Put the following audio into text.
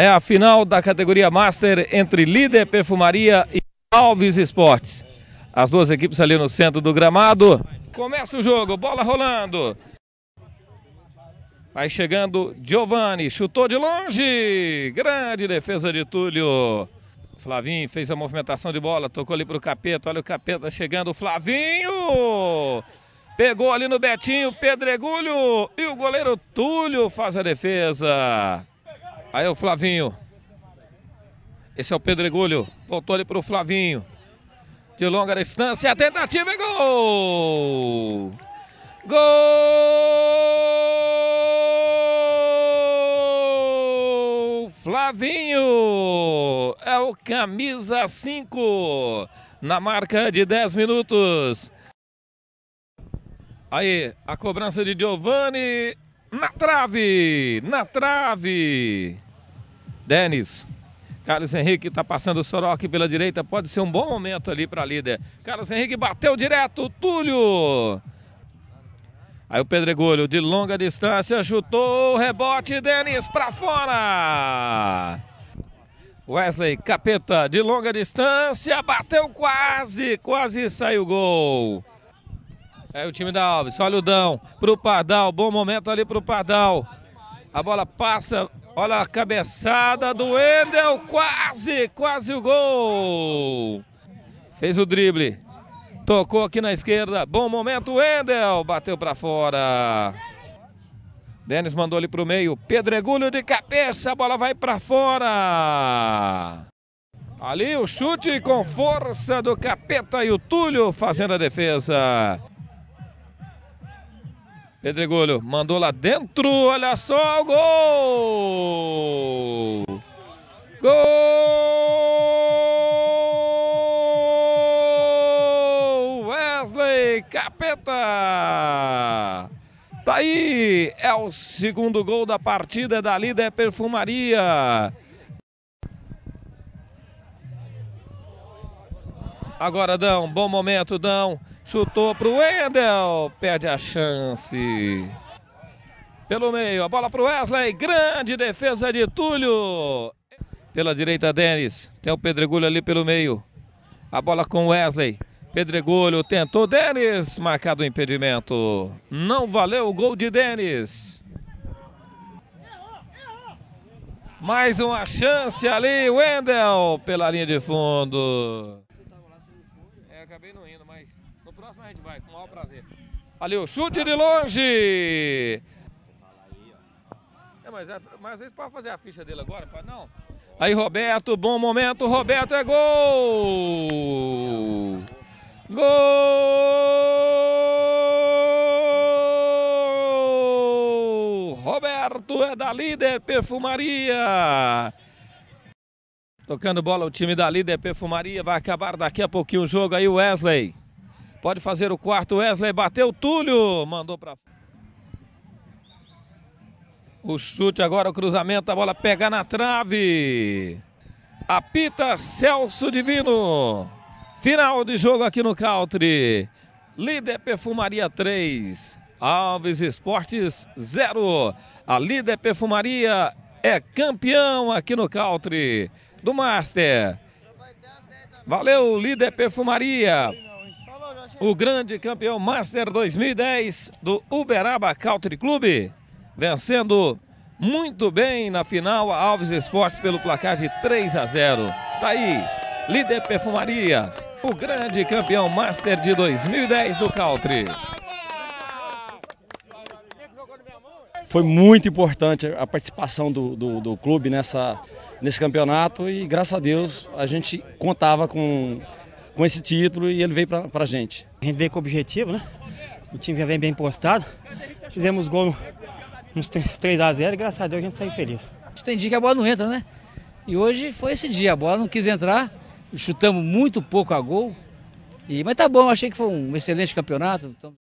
É a final da categoria Master entre Líder Perfumaria e Alves Esportes. As duas equipes ali no centro do gramado. Começa o jogo, bola rolando. Vai chegando Giovanni, chutou de longe. Grande defesa de Túlio. Flavinho fez a movimentação de bola, tocou ali para o Capeta. Olha o Capeta chegando, Flavinho. Pegou ali no Betinho, Pedregulho. E o goleiro Túlio faz a defesa. Aí o Flavinho. Esse é o Pedregulho. Voltou ali para o Flavinho. De longa distância, a tentativa e gol! Gol! Flavinho é o camisa 5 na marca de 10 minutos. Aí, a cobrança de Giovanni na trave, na trave. Denis. Carlos Henrique está passando o Soroque pela direita. Pode ser um bom momento ali para a líder. Carlos Henrique bateu direto. Túlio. Aí o Pedregulho de longa distância chutou o rebote. Denis para fora. Wesley Capeta de longa distância. Bateu quase. Quase saiu o gol. É o time da Alves. Olha o Dão para o Pardal. Bom momento ali para o Pardal. A bola passa Olha a cabeçada do Endel, quase, quase o gol. Fez o drible. Tocou aqui na esquerda. Bom momento, Endel. Bateu para fora. Denis mandou ali para o meio. Pedregulho de cabeça. A bola vai para fora. Ali o chute com força do Capeta e o Túlio fazendo a defesa. Pedregulho mandou lá dentro, olha só o gol! Gol! Wesley Capeta! Tá aí, é o segundo gol da partida da líder perfumaria. Agora Dão, bom momento Dão. Chutou para o Wendel, perde a chance. Pelo meio, a bola para o Wesley, grande defesa de Túlio. Pela direita, Denis, tem o Pedregulho ali pelo meio. A bola com Wesley, Pedregulho tentou, Denis, marcado o impedimento. Não valeu o gol de Denis. Mais uma chance ali, Wendel, pela linha de fundo. É, acabei não indo, mas próximo a gente vai, com o maior prazer. Valeu, chute de longe! É, mas, é, mas eles fazer a ficha dele agora, pode não? Aí Roberto, bom momento, Roberto é gol! Gol! Roberto é da líder perfumaria! Tocando bola o time da líder perfumaria, vai acabar daqui a pouquinho o jogo aí, Wesley. Pode fazer o quarto Wesley, bateu Túlio, mandou para O chute agora, o cruzamento, a bola pega na trave. Apita Celso Divino. Final de jogo aqui no Caltri. Líder Perfumaria 3, Alves Esportes 0. A Líder Perfumaria é campeão aqui no Caltri do Master. Valeu, Líder Perfumaria o grande campeão Master 2010 do Uberaba Country Clube, vencendo muito bem na final a Alves Esportes pelo placar de 3 a 0. Tá aí, líder perfumaria, o grande campeão Master de 2010 do Country. Foi muito importante a participação do, do, do clube nessa, nesse campeonato e graças a Deus a gente contava com com esse título e ele veio para a gente. A gente veio com objetivo, né? O time já vem bem postado. Fizemos gol uns 3 a 0 e graças a Deus a gente saiu feliz. A gente tem dia que a bola não entra, né? E hoje foi esse dia, a bola não quis entrar, chutamos muito pouco a gol. E, mas tá bom, achei que foi um excelente campeonato.